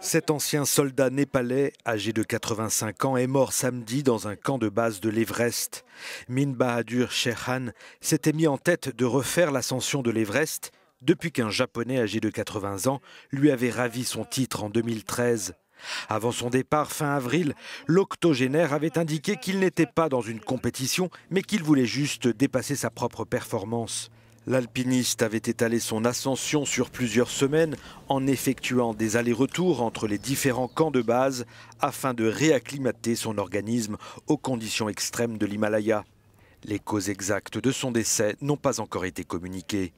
Cet ancien soldat népalais, âgé de 85 ans, est mort samedi dans un camp de base de l'Everest. Min Bahadur Sherchan s'était mis en tête de refaire l'ascension de l'Everest depuis qu'un Japonais âgé de 80 ans lui avait ravi son titre en 2013. Avant son départ fin avril, l'octogénaire avait indiqué qu'il n'était pas dans une compétition, mais qu'il voulait juste dépasser sa propre performance. L'alpiniste avait étalé son ascension sur plusieurs semaines en effectuant des allers-retours entre les différents camps de base afin de réacclimater son organisme aux conditions extrêmes de l'Himalaya. Les causes exactes de son décès n'ont pas encore été communiquées.